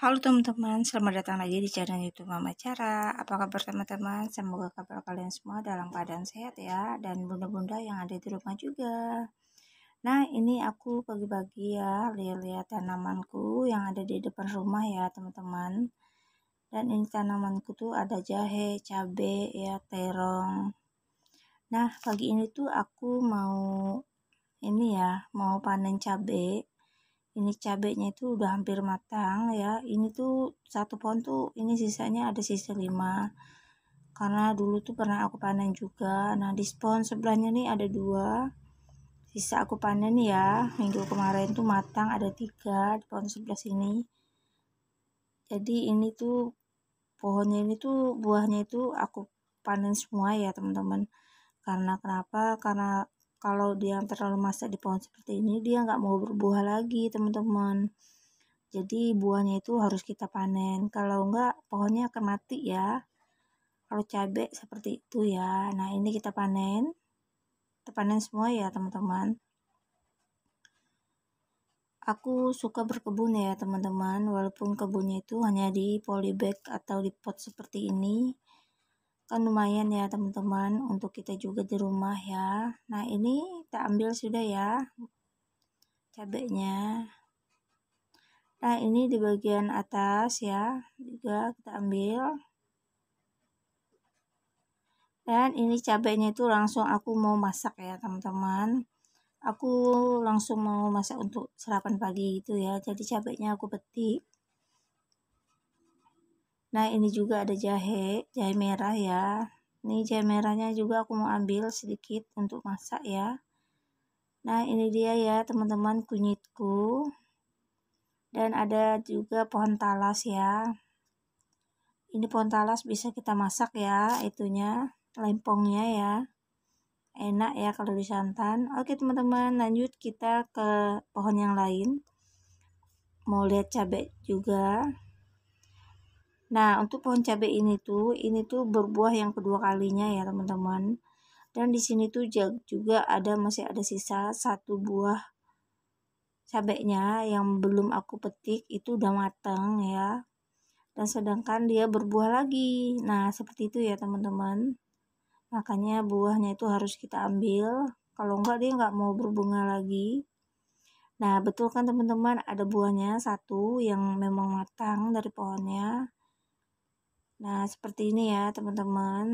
Halo teman-teman, selamat datang lagi di channel YouTube Mama Cara. Apa kabar teman-teman? Semoga kabar kalian semua dalam keadaan sehat ya dan bunda-bunda yang ada di rumah juga. Nah, ini aku pagi-pagi ya lihat-lihat tanamanku yang ada di depan rumah ya, teman-teman. Dan ini tanamanku tuh ada jahe, cabe, ya, terong. Nah, pagi ini tuh aku mau ini ya, mau panen cabai ini cabenya itu udah hampir matang ya ini tuh satu pohon tuh ini sisanya ada sisa lima karena dulu tuh pernah aku panen juga nah di pohon sebelahnya nih ada dua sisa aku panen ya minggu kemarin tuh matang ada tiga di pohon sebelah sini jadi ini tuh pohonnya ini tuh buahnya itu aku panen semua ya teman-teman karena kenapa karena kalau dia terlalu masak di pohon seperti ini dia nggak mau berbuah lagi teman-teman jadi buahnya itu harus kita panen kalau nggak pohonnya akan mati ya kalau cabai seperti itu ya nah ini kita panen kita panen semua ya teman-teman aku suka berkebun ya teman-teman walaupun kebunnya itu hanya di polybag atau di pot seperti ini kan lumayan ya teman-teman untuk kita juga di rumah ya nah ini kita ambil sudah ya cabenya nah ini di bagian atas ya juga kita ambil dan ini cabenya itu langsung aku mau masak ya teman-teman aku langsung mau masak untuk sarapan pagi itu ya jadi cabenya aku petik nah ini juga ada jahe jahe merah ya ini jahe merahnya juga aku mau ambil sedikit untuk masak ya nah ini dia ya teman-teman kunyitku dan ada juga pohon talas ya ini pohon talas bisa kita masak ya itunya lempongnya ya enak ya kalau disantan oke teman-teman lanjut kita ke pohon yang lain mau lihat cabai juga Nah, untuk pohon cabai ini tuh, ini tuh berbuah yang kedua kalinya ya, teman-teman. Dan di sini tuh juga ada masih ada sisa satu buah cabainya yang belum aku petik itu udah matang ya. Dan sedangkan dia berbuah lagi. Nah, seperti itu ya, teman-teman. Makanya buahnya itu harus kita ambil. Kalau enggak dia enggak mau berbunga lagi. Nah, betul kan teman-teman ada buahnya satu yang memang matang dari pohonnya Nah, seperti ini ya, teman-teman.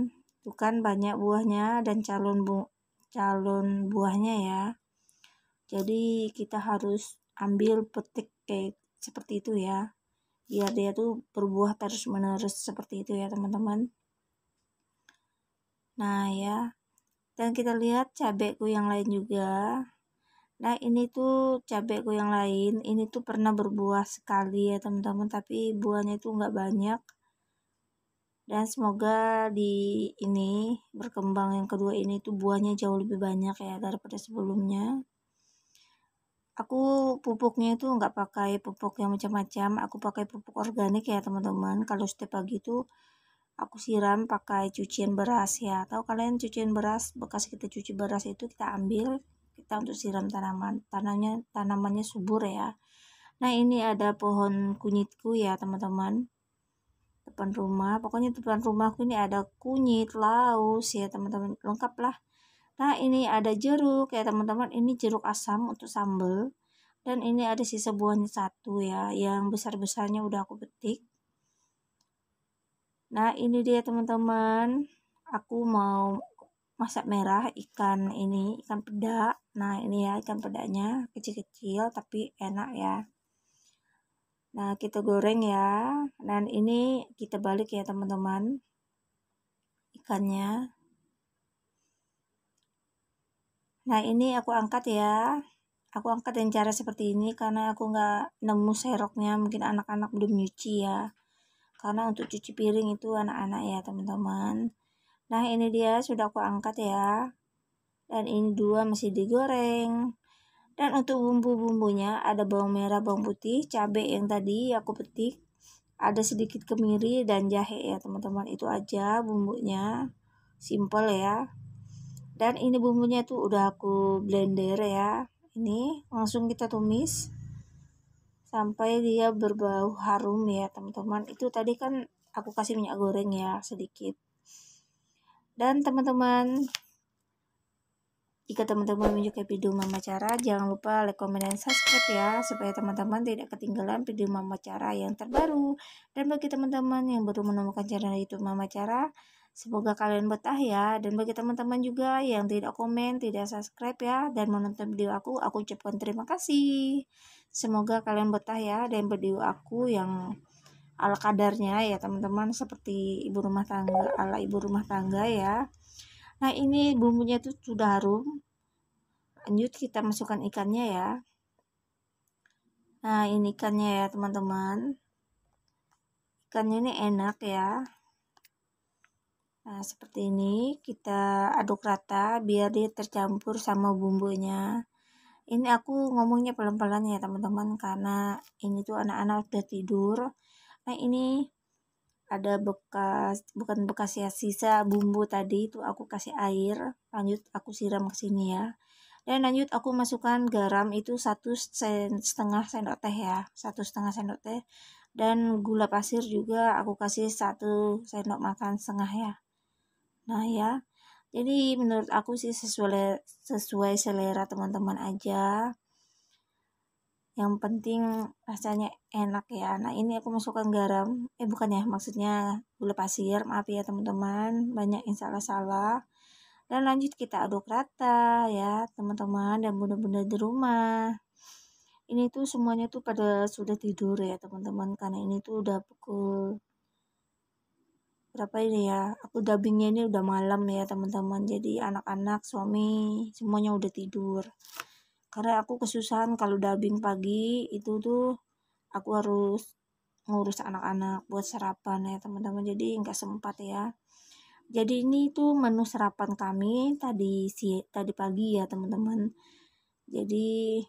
bukan banyak buahnya dan calon bu calon buahnya ya. Jadi, kita harus ambil petik kayak seperti itu ya. Biar dia tuh berbuah terus-menerus seperti itu ya, teman-teman. Nah, ya. Dan kita lihat cabeku yang lain juga. Nah, ini tuh cabeku yang lain, ini tuh pernah berbuah sekali ya, teman-teman, tapi buahnya itu nggak banyak dan semoga di ini berkembang yang kedua ini tuh buahnya jauh lebih banyak ya daripada sebelumnya aku pupuknya itu nggak pakai pupuk yang macam-macam aku pakai pupuk organik ya teman-teman kalau setiap pagi itu aku siram pakai cucian beras ya atau kalian cucian beras bekas kita cuci beras itu kita ambil kita untuk siram tanaman tanamnya tanamannya subur ya nah ini ada pohon kunyitku ya teman-teman depan rumah pokoknya depan rumahku ini ada kunyit laus ya teman-teman lengkap lah nah ini ada jeruk ya teman-teman ini jeruk asam untuk sambal dan ini ada sisa buahnya satu ya yang besar-besarnya udah aku petik nah ini dia teman-teman aku mau masak merah ikan ini ikan peda nah ini ya ikan pedanya kecil-kecil tapi enak ya Nah, kita goreng ya. Dan ini kita balik ya, teman-teman. Ikannya. Nah, ini aku angkat ya. Aku angkat dengan cara seperti ini karena aku nggak nemu seroknya. Mungkin anak-anak belum nyuci ya. Karena untuk cuci piring itu anak-anak ya, teman-teman. Nah, ini dia sudah aku angkat ya. Dan ini dua masih digoreng. Dan untuk bumbu-bumbunya ada bawang merah, bawang putih, cabai yang tadi aku petik, ada sedikit kemiri dan jahe ya teman-teman. Itu aja bumbunya, simple ya. Dan ini bumbunya tuh udah aku blender ya. Ini langsung kita tumis sampai dia berbau harum ya teman-teman. Itu tadi kan aku kasih minyak goreng ya sedikit. Dan teman-teman jika teman-teman menyukai video Mama Cara, jangan lupa like, komen, dan subscribe ya, supaya teman-teman tidak ketinggalan video Mama Cara yang terbaru. Dan bagi teman-teman yang baru menemukan channel YouTube Mama Cara, semoga kalian betah ya. Dan bagi teman-teman juga yang tidak komen, tidak subscribe ya, dan menonton video aku, aku ucapkan terima kasih. Semoga kalian betah ya, dan video aku yang ala kadarnya ya teman-teman, seperti ibu rumah tangga, ala ibu rumah tangga ya. Nah, ini bumbunya tuh sudah harum. Lanjut kita masukkan ikannya ya. Nah, ini ikannya ya, teman-teman. Ikannya ini enak ya. Nah, seperti ini kita aduk rata biar dia tercampur sama bumbunya. Ini aku ngomongnya pelan-pelan ya, teman-teman, karena ini tuh anak-anak udah tidur. Nah, ini ada bekas bukan bekas ya sisa bumbu tadi itu aku kasih air lanjut aku siram ke sini ya dan lanjut aku masukkan garam itu satu setengah sendok teh ya satu setengah sendok teh dan gula pasir juga aku kasih satu sendok makan setengah ya nah ya jadi menurut aku sih sesuai sesuai selera teman-teman aja yang penting rasanya enak ya nah ini aku masukkan garam eh bukan ya maksudnya gula pasir maaf ya teman-teman banyak yang salah-salah dan lanjut kita aduk rata ya teman-teman dan bunda-bunda di rumah ini tuh semuanya tuh pada sudah tidur ya teman-teman karena ini tuh udah pukul berapa ini ya aku dubbingnya ini udah malam ya teman-teman jadi anak-anak suami semuanya udah tidur karena aku kesusahan kalau dubbing pagi itu tuh aku harus ngurus anak-anak buat sarapan ya teman-teman jadi nggak sempat ya jadi ini tuh menu sarapan kami tadi si tadi pagi ya teman-teman jadi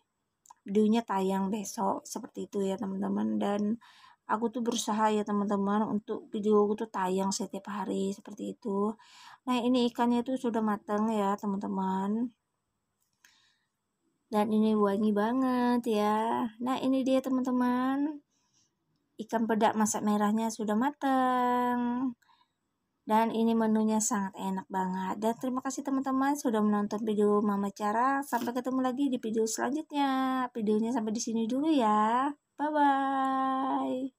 videonya tayang besok seperti itu ya teman-teman dan aku tuh berusaha ya teman-teman untuk video aku tuh tayang setiap hari seperti itu nah ini ikannya tuh sudah mateng ya teman-teman dan ini wangi banget ya nah ini dia teman-teman ikan pedak masak merahnya sudah matang dan ini menunya sangat enak banget dan terima kasih teman-teman sudah menonton video mama cara sampai ketemu lagi di video selanjutnya videonya sampai di sini dulu ya bye bye